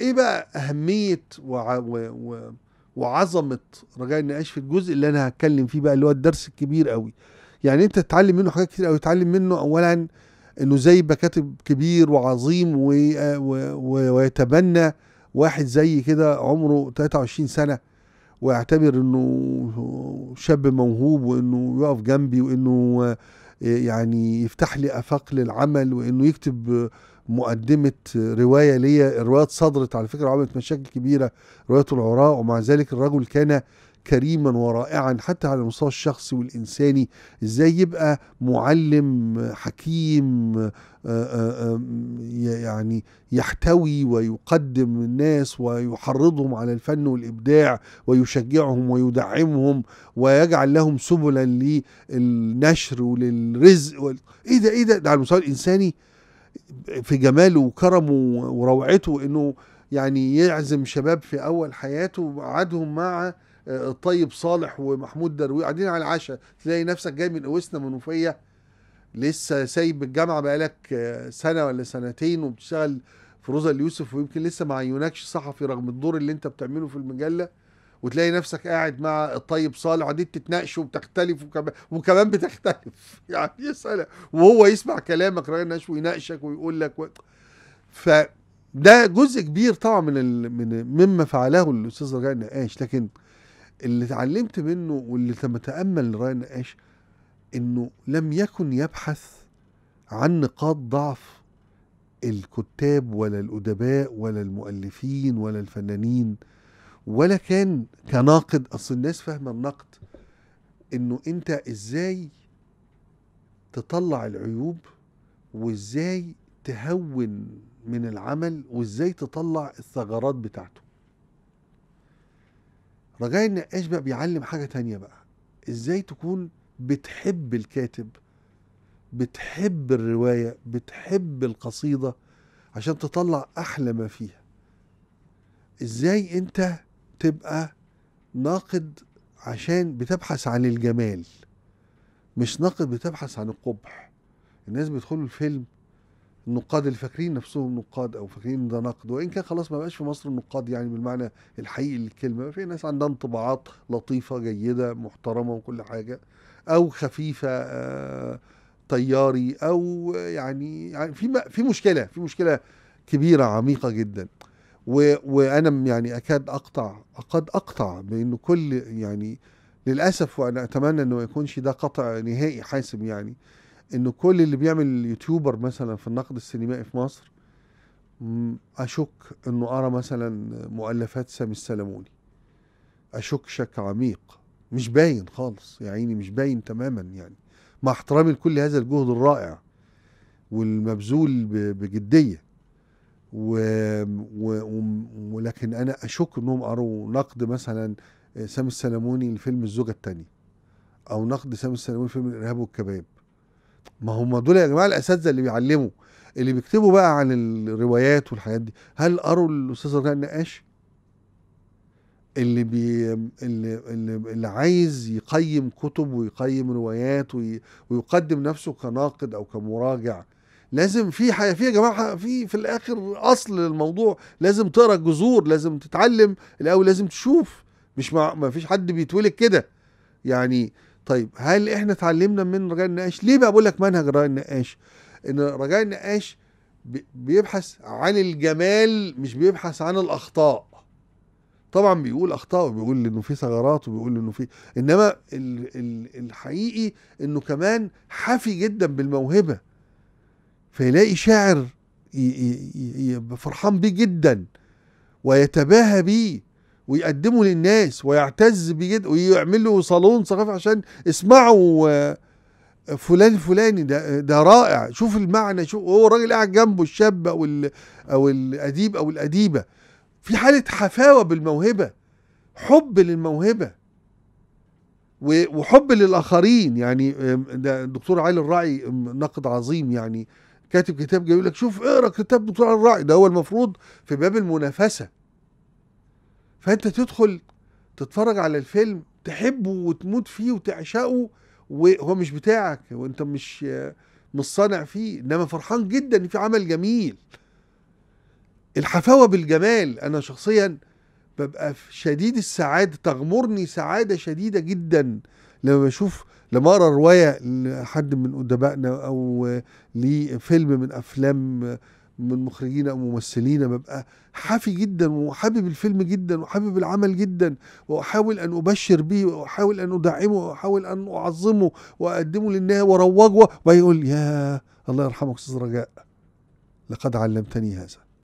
ايه بقى اهميه وع و... وعظمه رجاء النقاش في الجزء اللي انا هتكلم فيه بقى اللي هو الدرس الكبير قوي يعني انت تتعلم منه حاجات كتير قوي تتعلم منه اولا انه زي كاتب كبير وعظيم و... و... ويتبنى واحد زي كده عمره 23 سنه ويعتبر انه شاب موهوب وانه يقف جنبي وانه يعني يفتح لي افاق للعمل وانه يكتب مقدمه روايه ليا الروايات صدرت على فكره وعملت مشاكل كبيره روايه العراء ومع ذلك الرجل كان كريما ورائعا حتى على المستوى الشخصي والانساني ازاي يبقى معلم حكيم آه، آه، يعني يحتوي ويقدم الناس ويحرضهم على الفن والابداع ويشجعهم ويدعمهم ويجعل لهم سبلا للنشر وللرزق ايه ده ايه ده ده على المستوى الانساني في جماله وكرمه وروعته انه يعني يعزم شباب في اول حياته قعدهم مع آه، الطيب صالح ومحمود درويش قاعدين على العشاء تلاقي نفسك جاي من اوسنا منوفيه لسه سايب الجامعه بقالك آه، سنه ولا سنتين وبتشتغل في روزا اليوسف ويمكن لسه ما عينكش صحفي رغم الدور اللي انت بتعمله في المجله وتلاقي نفسك قاعد مع الطيب صالح وبعدين تتناقشوا وبتختلف وكمان بتختلف يعني سلام وهو يسمع كلامك راجل ناقش ويناقشك ويقول لك و... فده جزء كبير طبعا من ال... من مما فعله الاستاذ رجاء النقاش لكن اللي اتعلمت منه واللي لما تامل رجاء النقاش انه لم يكن يبحث عن نقاط ضعف الكتاب ولا الادباء ولا المؤلفين ولا الفنانين ولا كان كناقد اصل الناس فاهمه النقد انه انت ازاي تطلع العيوب وازاي تهون من العمل وازاي تطلع الثغرات بتاعته رجاء النقاش بقى بيعلم حاجة تانية بقى ازاي تكون بتحب الكاتب بتحب الرواية بتحب القصيدة عشان تطلع أحلى ما فيها ازاي انت تبقى ناقد عشان بتبحث عن الجمال مش ناقد بتبحث عن القبح الناس بيدخلوا الفيلم النقاد اللي فاكرين نفسهم نقاد او فاكرين ده نقد وان كان خلاص ما بقاش في مصر النقاد يعني بالمعنى الحقيقي للكلمه في ناس عندها انطباعات لطيفه جيده محترمه وكل حاجه او خفيفه آه طياري او يعني, يعني في في مشكله في مشكله كبيره عميقه جدا و... وانا يعني اكاد اقطع اقد اقطع بانه كل يعني للاسف وانا اتمنى انه ما يكونش ده قطع نهائي حاسم يعني انه كل اللي بيعمل يوتيوبر مثلا في النقد السينمائي في مصر اشك انه ارى مثلا مؤلفات سامي السلموني اشك شك عميق مش باين خالص يا عيني مش باين تماما يعني مع احترامي لكل هذا الجهد الرائع والمبذول بجديه و... و... ولكن انا اشك انهم قروا نقد مثلا سامي السلموني لفيلم الزوجه الثانيه او نقد سامي السلموني لفيلم الارهاب والكباب ما هم دول يا جماعه الاساتذه اللي بيعلموا اللي بيكتبوا بقى عن الروايات والحاجات دي هل قروا الاستاذ رجاء النقاش اللي بي اللي, اللي عايز يقيم كتب ويقيم روايات وي... ويقدم نفسه كناقد او كمراجع لازم في حي... في يا جماعه في في الاخر اصل للموضوع لازم تقرا الجذور لازم تتعلم الاول لازم تشوف مش ما فيش حد بيتولد كده يعني طيب هل احنا اتعلمنا من رجاء النقاش ليه بقى بقول لك منهج رجاء النقاش ان رجاء النقاش بيبحث عن الجمال مش بيبحث عن الاخطاء طبعا بيقول اخطاء وبيقول انه في ثغرات وبيقول انه في انما الحقيقي انه كمان حافي جدا بالموهبه فيلاقي شاعر يبقى فرحان بيه جدا ويتباهى بيه ويقدمه للناس ويعتز بيه جدا ويعمل له صالون ثقافي عشان اسمعوا آه، فلان فلاني ده ده رائع شوف المعنى شوف هو الراجل قاعد جنبه الشاب او او الاديب او الاديبه في حاله حفاوه بالموهبه حب للموهبه وحب للاخرين يعني آه، ده الدكتور علي الراعي ناقد عظيم يعني كاتب كتاب جاي يقول لك شوف اقرا كتاب بتاع الراعي ده هو المفروض في باب المنافسه فانت تدخل تتفرج على الفيلم تحبه وتموت فيه وتعشقه وهو مش بتاعك وانت مش مش صانع فيه انما فرحان جدا ان في عمل جميل الحفاوه بالجمال انا شخصيا ببقى في شديد السعاده تغمرني سعاده شديده جدا لما بشوف لما اقرا روايه لحد من ادبائنا او لفيلم من افلام من مخرجين او ممثلين ببقى حافي جدا وحابب الفيلم جدا وحابب العمل جدا واحاول ان ابشر به واحاول ان ادعمه واحاول ان اعظمه واقدمه للناس واروجه ويقول يا الله يرحمك استاذ رجاء لقد علمتني هذا